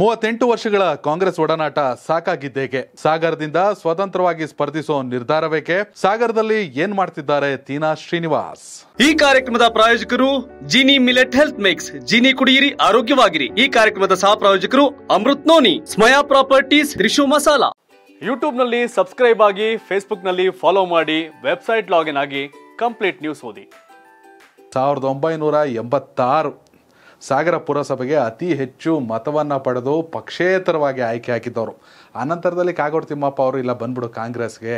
ಮೂವತ್ತೆಂಟು ವರ್ಷಗಳ ಕಾಂಗ್ರೆಸ್ ಒಡನಾಟ ಸಾಕಾಗಿದ್ದೇಕೆ ಸಾಗರದಿಂದ ಸ್ವತಂತ್ರವಾಗಿ ಸ್ಪರ್ಧಿಸೋ ನಿರ್ಧಾರವೇಕೆ ಸಾಗರದಲ್ಲಿ ಏನ್ ಮಾಡ್ತಿದ್ದಾರೆ ತೀನಾ ಶ್ರೀನಿವಾಸ್ ಈ ಕಾರ್ಯಕ್ರಮದ ಪ್ರಾಯೋಜಕರು Jini millet health mix Jini ಕುಡಿಯಿರಿ ಆರೋಗ್ಯವಾಗಿರಿ ಈ ಕಾರ್ಯಕ್ರಮದ ಸಹ ಪ್ರಾಯೋಜಕರು Amrut noni Smaya properties Rishu Masala YouTube ನಲ್ಲಿ ಸಬ್ಸ್ಕ್ರೈಬ್ ಆಗಿ ಫೇಸ್ಬುಕ್ ನಲ್ಲಿ ಫಾಲೋ ಮಾಡಿ ವೆಬ್ಸೈಟ್ ಲಾಗಿನ್ ಆಗಿ ಕಂಪ್ಲೀಟ್ ನ್ಯೂಸ್ ಓದಿ ಸಾವಿರದ ಒಂಬೈನೂರ ಎಂಬತ್ತಾರು ಸಾಗರ ಪುರಸಭೆಗೆ ಅತಿ ಹೆಚ್ಚು ಮತವನ್ನು ಪಡೆದು ಪಕ್ಷೇತರವಾಗಿ ಆಯ್ಕೆ ಹಾಕಿದ್ದವರು ಆನಂತರದಲ್ಲಿ ಕಾಗೋಡು ತಿಮ್ಮಪ್ಪ ಅವರು ಇಲ್ಲ ಬಂದ್ಬಿಡು ಕಾಂಗ್ರೆಸ್ಗೆ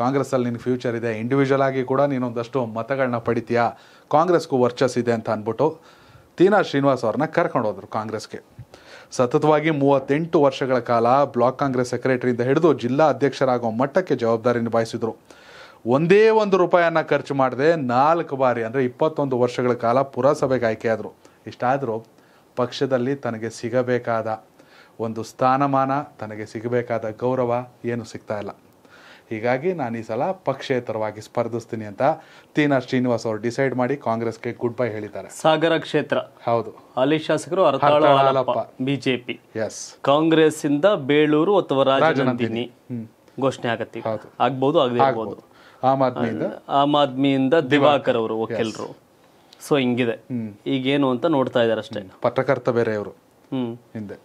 ಕಾಂಗ್ರೆಸ್ಸಲ್ಲಿ ನಿನ್ನ ಫ್ಯೂಚರ್ ಇದೆ ಇಂಡಿವಿಜುವಲ್ ಆಗಿ ಕೂಡ ನೀನೊಂದಷ್ಟು ಮತಗಳನ್ನ ಪಡಿತೀಯಾ ಕಾಂಗ್ರೆಸ್ಗೂ ಇದೆ ಅಂತ ಅಂದ್ಬಿಟ್ಟು ತೀನಾ ಶ್ರೀನಿವಾಸ್ ಅವ್ರನ್ನ ಕರ್ಕೊಂಡು ಹೋದರು ಕಾಂಗ್ರೆಸ್ಗೆ ಸತತವಾಗಿ ಮೂವತ್ತೆಂಟು ವರ್ಷಗಳ ಕಾಲ ಬ್ಲಾಕ್ ಕಾಂಗ್ರೆಸ್ ಸೆಕ್ರೆಟರಿಯಿಂದ ಹಿಡಿದು ಜಿಲ್ಲಾ ಅಧ್ಯಕ್ಷರಾಗೋ ಮಟ್ಟಕ್ಕೆ ಜವಾಬ್ದಾರಿ ನಿಭಾಯಿಸಿದರು ಒಂದೇ ಒಂದು ರೂಪಾಯಿಯನ್ನು ಖರ್ಚು ಮಾಡದೆ ನಾಲ್ಕು ಬಾರಿ ಅಂದರೆ ಇಪ್ಪತ್ತೊಂದು ವರ್ಷಗಳ ಕಾಲ ಪುರಸಭೆಗೆ ಆಯ್ಕೆಯಾದರು ಇಷ್ಟಾದರೂ ಪಕ್ಷದಲ್ಲಿ ತನಗೆ ಸಿಗಬೇಕಾದ ಒಂದು ಸ್ಥಾನಮಾನ ತನಗೆ ಸಿಗಬೇಕಾದ ಗೌರವ ಏನು ಇಲ್ಲ ಹೀಗಾಗಿ ನಾನು ಈ ಸಲ ಪಕ್ಷೇತರವಾಗಿ ಸ್ಪರ್ಧಿಸ್ತೀನಿ ಅಂತ ತೀನಾ ಶ್ರೀನಿವಾಸ್ ಅವರು ಡಿಸೈಡ್ ಮಾಡಿ ಕಾಂಗ್ರೆಸ್ಗೆ ಗುಡ್ ಬೈ ಹೇಳಿದ್ದಾರೆ ಸಾಗರ ಕ್ಷೇತ್ರ ಹೌದು ಅಲ್ಲಿ ಶಾಸಕರು ಬಿಜೆಪಿ ಎಸ್ ಕಾಂಗ್ರೆಸ್ ಇಂದ ಬೇಳೂರು ಅಥವಾ ರಾಜನಂದಿನಿ ಘೋಷಣೆ ಆಗತ್ತೆ ಆಗಬಹುದು ಆಮ್ ಆದ್ಮಿಯಿಂದ ಆಮ್ ಆದ್ಮಿಯಿಂದ ದಿವಾಕರ್ ಅವರು ವಕೀಲರು ಸೊ ಹಿಂಗಿದೆ ಈಗೇನು ಅಂತ ನೋಡ್ತಾ ಇದ್ದಾರೆ ಅಷ್ಟೇ ಪತ್ರಕರ್ತ ಬೇರೆ ಅವರು ಹಿಂದೆ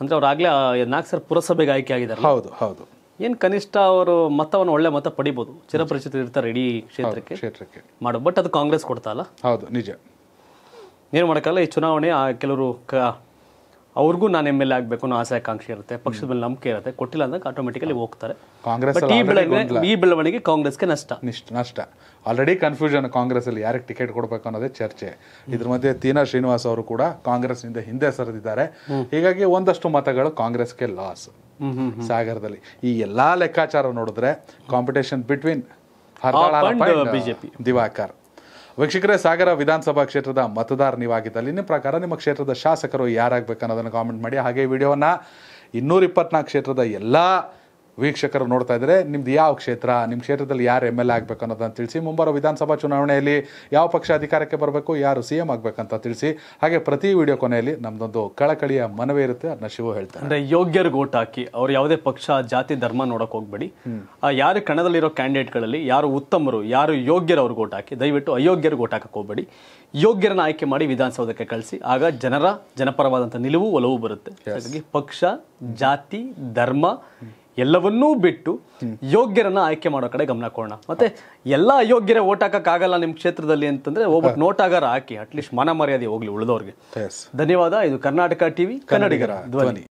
ಅಂದ್ರೆ ಅವ್ರಾಗಲೇ ನಾಲ್ಕು ಸರ್ ಪುರಸಭೆಗೆ ಆಯ್ಕೆ ಆಗಿದ್ದಾರೆ ಹೌದು ಹೌದು ಏನ್ ಕನಿಷ್ಠ ಅವರು ಮತವನ್ನು ಒಳ್ಳೆ ಮತ ಪಡಿಬಹುದು ಚಿರಪರಿಚಿತ ಇರ್ತಾರೆ ಇಡೀ ಕ್ಷೇತ್ರಕ್ಕೆ ಕ್ಷೇತ್ರಕ್ಕೆ ಮಾಡು ಬಟ್ ಅದು ಕಾಂಗ್ರೆಸ್ ಕೊಡ್ತಾ ಅಲ್ಲ ಹೌದು ನಿಜ ಏನು ಮಾಡೋಕ್ಕಲ್ಲ ಈ ಚುನಾವಣೆ ಕೆಲವರು ಅವ್ರಿಗೂ ನಾನು ಎಮ್ ಎಲ್ ಎ ಆಗಬೇಕು ಅನ್ನೋ ಆಕಾಂಕ್ಷೆ ಇರುತ್ತೆ ಪಕ್ಷದ ಮೇಲೆ ನಂಬಿಕೆ ಇರುತ್ತೆ ಕೊಟ್ಟಿಲ್ಲ ಅಂದ್ರೆ ಆಟೋಮೆಟಿಕಲಿ ಹೋಗ್ತಾರೆ ಕಾಂಗ್ರೆಸ್ ಈ ಬೆಳವಣಿಗೆ ಕಾಂಗ್ರೆಸ್ಗೆ ನಷ್ಟ ನಷ್ಟ ಆಲ್ರೆಡಿ ಕನ್ಫ್ಯೂಷನ್ ಕಾಂಗ್ರೆಸ್ ಅಲ್ಲಿ ಯಾರಿಗೆ ಟಿಕೆಟ್ ಕೊಡಬೇಕು ಅನ್ನೋದೇ ಚರ್ಚೆ ಇದ್ರ ಮಧ್ಯೆ ತೀನಾ ಶ್ರೀನಿವಾಸ್ ಅವರು ಕೂಡ ಕಾಂಗ್ರೆಸ್ ನಿಂದ ಹಿಂದೆ ಸರಿದಿದ್ದಾರೆ ಹೀಗಾಗಿ ಒಂದಷ್ಟು ಮತಗಳು ಕಾಂಗ್ರೆಸ್ಗೆ ಲಾಸ್ ಸಾಗರದಲ್ಲಿ ಈ ಎಲ್ಲಾ ಲೆಕ್ಕಾಚಾರ ನೋಡಿದ್ರೆ ಕಾಂಪಿಟೇಷನ್ ಬಿಟ್ವೀನ್ ಬಿಜೆಪಿ ದಿವಾಕರ್ ವೀಕ್ಷಕರೇ ಸಾಗರ ವಿಧಾನಸಭಾ ಕ್ಷೇತ್ರದ ಮತದಾರ ನೀವಾಗಿದ್ದಲ್ಲಿ ನಿಮ್ಮ ಪ್ರಕಾರ ನಿಮ್ಮ ಕ್ಷೇತ್ರದ ಶಾಸಕರು ಯಾರಾಗಬೇಕು ಅನ್ನೋದನ್ನು ಕಾಮೆಂಟ್ ಮಾಡಿ ಹಾಗೆ ವಿಡಿಯೋವನ್ನು ಇನ್ನೂರಿಪ್ಪತ್ನಾಲ್ಕು ಕ್ಷೇತ್ರದ ಎಲ್ಲ ವೀಕ್ಷಕರು ನೋಡ್ತಾ ಇದ್ರೆ ನಿಮ್ದು ಯಾವ ಕ್ಷೇತ್ರ ನಿಮ್ಮ ಕ್ಷೇತ್ರದಲ್ಲಿ ಯಾರು ಎಮ್ ಎಲ್ ಎ ಆಗಬೇಕು ಅನ್ನೋದನ್ನು ತಿಳಿಸಿ ಮುಂಬರುವ ವಿಧಾನಸಭಾ ಚುನಾವಣೆಯಲ್ಲಿ ಯಾವ ಪಕ್ಷ ಅಧಿಕಾರಕ್ಕೆ ಬರಬೇಕು ಯಾರು ಸಿ ಎಂ ಅಂತ ತಿಳಿಸಿ ಹಾಗೆ ಪ್ರತಿ ವಿಡಿಯೋ ಕೊನೆಯಲ್ಲಿ ನಮ್ದೊಂದು ಕಳಕಳಿಯ ಮನವಿ ಇರುತ್ತೆ ಅದನ್ನ ಶಿವ ಹೇಳ್ತಾರೆ ಅಂದ್ರೆ ಯೋಗ್ಯರಿಗೆ ಓಟ್ ಹಾಕಿ ಅವ್ರು ಯಾವುದೇ ಪಕ್ಷ ಜಾತಿ ಧರ್ಮ ನೋಡೋಕೆ ಹೋಗಬೇಡಿ ಯಾರು ಕಣದಲ್ಲಿರೋ ಕ್ಯಾಂಡಿಡೇಟ್ಗಳಲ್ಲಿ ಯಾರು ಉತ್ತಮರು ಯಾರು ಯೋಗ್ಯರು ಅವ್ರಿಗೆ ಓಟ್ ಹಾಕಿ ದಯವಿಟ್ಟು ಅಯೋಗ್ಯರಿಗೆ ಓಟ್ ಹಾಕಕ್ಕೆ ಹೋಗಬೇಡಿ ಯೋಗ್ಯರನ್ನ ಆಯ್ಕೆ ಮಾಡಿ ವಿಧಾನಸೌಧಕ್ಕೆ ಕಳಿಸಿ ಆಗ ಜನರ ಜನಪರವಾದಂಥ ನಿಲುವು ಒಲವು ಬರುತ್ತೆ ಹಾಗಾಗಿ ಪಕ್ಷ ಜಾತಿ ಧರ್ಮ ಎಲ್ಲವನ್ನೂ ಬಿಟ್ಟು ಯೋಗ್ಯರನ್ನ ಆಯ್ಕೆ ಮಾಡೋ ಕಡೆ ಗಮನ ಕೊಡೋಣ ಮತ್ತೆ ಎಲ್ಲ ಅಯೋಗ್ಯರೇ ಓಟ್ ಹಾಕಕ್ಕಾಗಲ್ಲ ನಿಮ್ ಕ್ಷೇತ್ರದಲ್ಲಿ ಅಂತಂದ್ರೆ ಒಬ್ಬ ನೋಟಾಗಾರ ಹಾಕಿ ಅಟ್ಲೀಸ್ಟ್ ಮನ ಮರ್ಯಾದೆ ಹೋಗ್ಲಿ ಉಳಿದವ್ರಿಗೆ ಧನ್ಯವಾದ ಇದು ಕರ್ನಾಟಕ ಟಿವಿ ಕನ್ನಡಿಗರ ಧ್ವನಿ